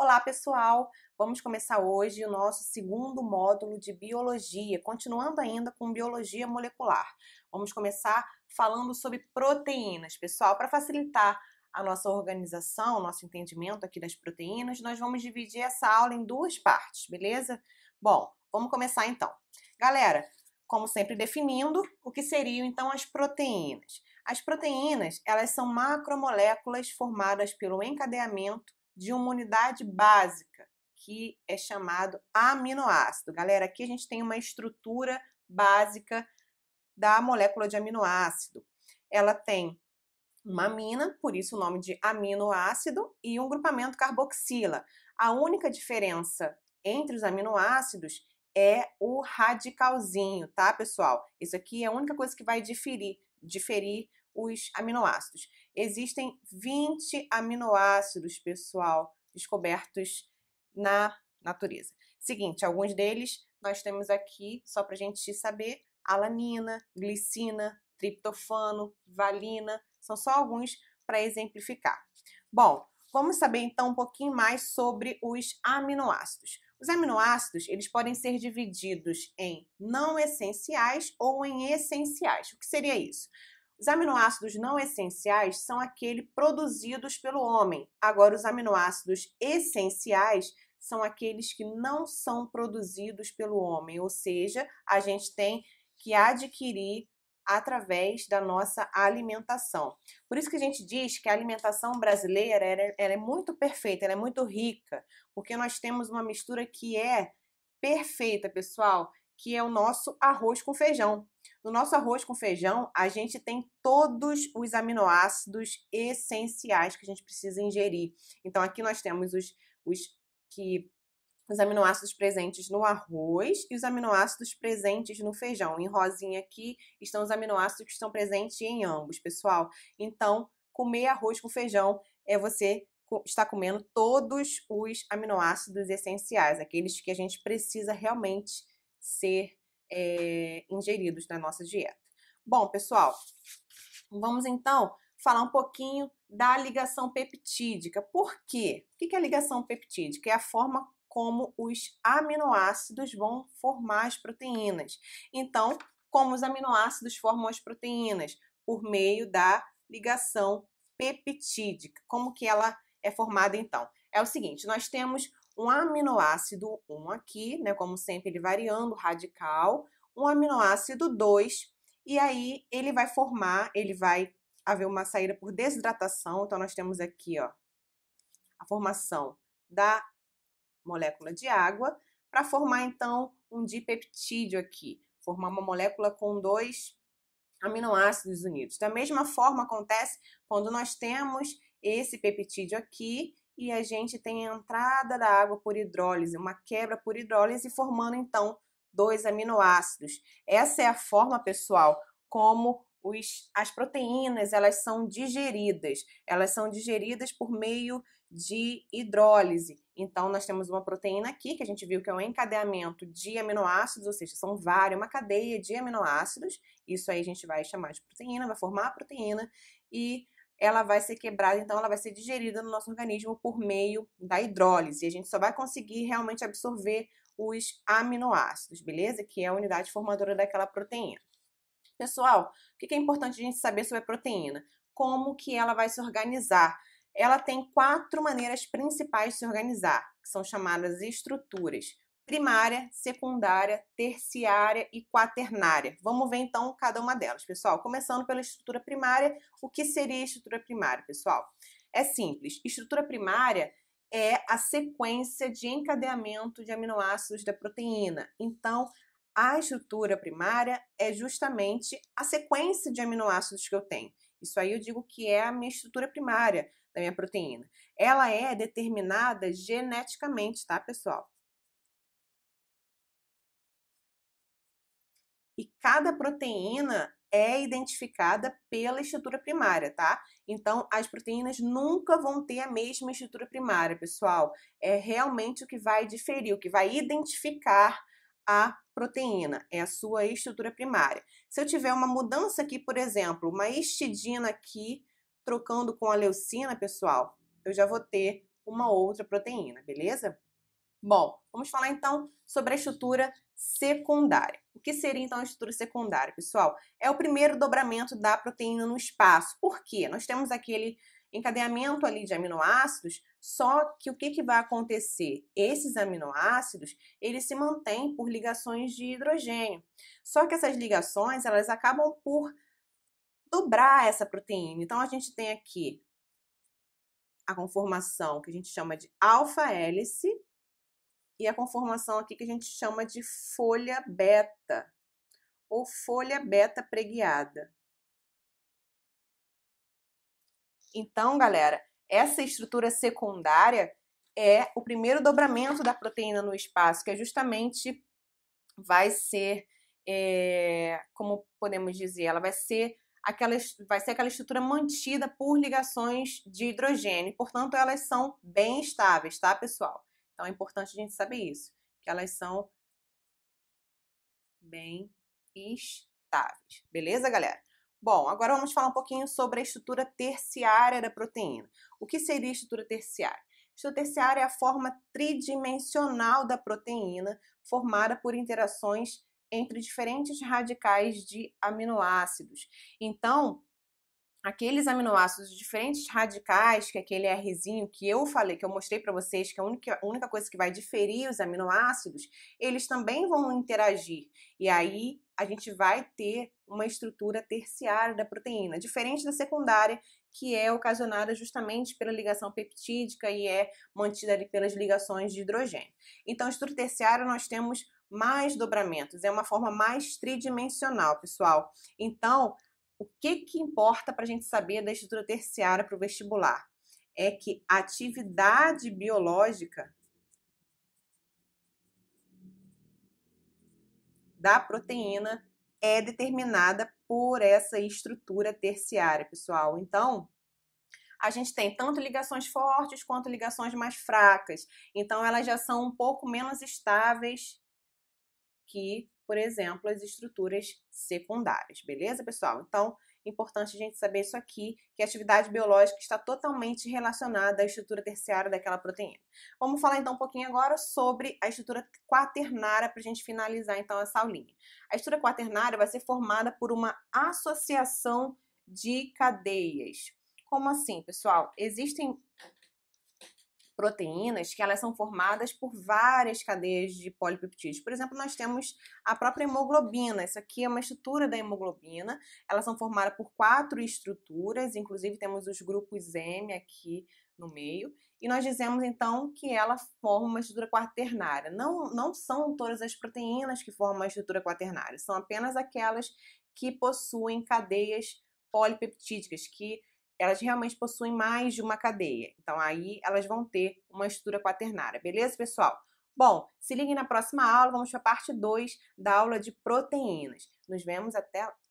Olá, pessoal! Vamos começar hoje o nosso segundo módulo de biologia, continuando ainda com biologia molecular. Vamos começar falando sobre proteínas, pessoal. Para facilitar a nossa organização, o nosso entendimento aqui das proteínas, nós vamos dividir essa aula em duas partes, beleza? Bom, vamos começar então. Galera, como sempre definindo o que seriam então as proteínas. As proteínas, elas são macromoléculas formadas pelo encadeamento de uma unidade básica, que é chamado aminoácido. Galera, aqui a gente tem uma estrutura básica da molécula de aminoácido. Ela tem uma amina, por isso o nome de aminoácido, e um grupamento carboxila. A única diferença entre os aminoácidos é o radicalzinho, tá, pessoal? Isso aqui é a única coisa que vai diferir, diferir os aminoácidos. Existem 20 aminoácidos, pessoal, descobertos na natureza. Seguinte, alguns deles nós temos aqui, só para a gente saber, alanina, glicina, triptofano, valina, são só alguns para exemplificar. Bom, vamos saber então um pouquinho mais sobre os aminoácidos. Os aminoácidos, eles podem ser divididos em não essenciais ou em essenciais. O que seria isso? Os aminoácidos não essenciais são aqueles produzidos pelo homem. Agora, os aminoácidos essenciais são aqueles que não são produzidos pelo homem, ou seja, a gente tem que adquirir através da nossa alimentação. Por isso que a gente diz que a alimentação brasileira é, é muito perfeita, é muito rica, porque nós temos uma mistura que é perfeita, pessoal, que é o nosso arroz com feijão. No nosso arroz com feijão, a gente tem todos os aminoácidos essenciais que a gente precisa ingerir. Então, aqui nós temos os, os que os aminoácidos presentes no arroz e os aminoácidos presentes no feijão. Em rosinha aqui estão os aminoácidos que estão presentes em ambos, pessoal. Então, comer arroz com feijão é você estar comendo todos os aminoácidos essenciais, aqueles que a gente precisa realmente ser é, ingeridos na nossa dieta. Bom, pessoal, vamos então falar um pouquinho da ligação peptídica. Por quê? O que é a ligação peptídica? É a forma como os aminoácidos vão formar as proteínas. Então, como os aminoácidos formam as proteínas? Por meio da ligação peptídica. Como que ela é formada então? É o seguinte, nós temos um aminoácido 1 aqui, né? Como sempre, ele variando radical, um aminoácido 2, e aí ele vai formar, ele vai haver uma saída por desidratação. Então, nós temos aqui, ó, a formação da molécula de água para formar, então, um dipeptídeo aqui, formar uma molécula com dois aminoácidos unidos. Da mesma forma acontece quando nós temos esse peptídeo aqui e a gente tem a entrada da água por hidrólise, uma quebra por hidrólise, formando então dois aminoácidos. Essa é a forma, pessoal, como os, as proteínas elas são digeridas. Elas são digeridas por meio de hidrólise. Então, nós temos uma proteína aqui, que a gente viu que é um encadeamento de aminoácidos, ou seja, são várias uma cadeia de aminoácidos. Isso aí a gente vai chamar de proteína, vai formar a proteína. E ela vai ser quebrada, então ela vai ser digerida no nosso organismo por meio da hidrólise. A gente só vai conseguir realmente absorver os aminoácidos, beleza? Que é a unidade formadora daquela proteína. Pessoal, o que é importante a gente saber sobre a proteína? Como que ela vai se organizar? Ela tem quatro maneiras principais de se organizar, que são chamadas estruturas primária, secundária, terciária e quaternária. Vamos ver então cada uma delas, pessoal. Começando pela estrutura primária, o que seria estrutura primária, pessoal? É simples. Estrutura primária é a sequência de encadeamento de aminoácidos da proteína. Então, a estrutura primária é justamente a sequência de aminoácidos que eu tenho. Isso aí eu digo que é a minha estrutura primária da minha proteína. Ela é determinada geneticamente, tá, pessoal? e cada proteína é identificada pela estrutura primária, tá? Então, as proteínas nunca vão ter a mesma estrutura primária, pessoal. É realmente o que vai diferir, o que vai identificar a proteína, é a sua estrutura primária. Se eu tiver uma mudança aqui, por exemplo, uma histidina aqui trocando com a leucina, pessoal, eu já vou ter uma outra proteína, beleza? Bom, vamos falar então sobre a estrutura secundária. O que seria então a estrutura secundária, pessoal? É o primeiro dobramento da proteína no espaço. Por quê? Nós temos aquele encadeamento ali de aminoácidos, só que o que, que vai acontecer? Esses aminoácidos, eles se mantêm por ligações de hidrogênio. Só que essas ligações, elas acabam por dobrar essa proteína. Então a gente tem aqui a conformação que a gente chama de alfa-hélice e a conformação aqui que a gente chama de folha beta ou folha beta preguiada. Então, galera, essa estrutura secundária é o primeiro dobramento da proteína no espaço, que é justamente vai ser, é, como podemos dizer, ela vai ser aquela, vai ser aquela estrutura mantida por ligações de hidrogênio, portanto, elas são bem estáveis, tá, pessoal? Então é importante a gente saber isso, que elas são bem estáveis. Beleza, galera? Bom, agora vamos falar um pouquinho sobre a estrutura terciária da proteína. O que seria estrutura terciária? Estrutura terciária é a forma tridimensional da proteína, formada por interações entre diferentes radicais de aminoácidos. Então, aqueles aminoácidos diferentes radicais, que é aquele Rzinho que eu falei, que eu mostrei para vocês, que é a única, a única coisa que vai diferir os aminoácidos, eles também vão interagir. E aí a gente vai ter uma estrutura terciária da proteína, diferente da secundária, que é ocasionada justamente pela ligação peptídica e é mantida ali pelas ligações de hidrogênio. Então, estrutura terciária nós temos mais dobramentos, é uma forma mais tridimensional, pessoal. Então, o que, que importa para a gente saber da estrutura terciária para o vestibular? É que a atividade biológica da proteína é determinada por essa estrutura terciária, pessoal. Então, a gente tem tanto ligações fortes quanto ligações mais fracas. Então, elas já são um pouco menos estáveis que, por exemplo, as estruturas secundárias, beleza, pessoal? Então, importante a gente saber isso aqui, que a atividade biológica está totalmente relacionada à estrutura terciária daquela proteína. Vamos falar então um pouquinho agora sobre a estrutura quaternária para a gente finalizar então essa aulinha. A estrutura quaternária vai ser formada por uma associação de cadeias. Como assim, pessoal? Existem proteínas que elas são formadas por várias cadeias de polipeptídeos. Por exemplo, nós temos a própria hemoglobina. Isso aqui é uma estrutura da hemoglobina. Elas são formadas por quatro estruturas, inclusive temos os grupos M aqui no meio. E nós dizemos então que ela forma uma estrutura quaternária. Não, não são todas as proteínas que formam uma estrutura quaternária, são apenas aquelas que possuem cadeias polipeptídicas, que elas realmente possuem mais de uma cadeia. Então aí elas vão ter uma estrutura quaternária, beleza, pessoal? Bom, se liguem na próxima aula, vamos para a parte 2 da aula de proteínas. Nos vemos até lá.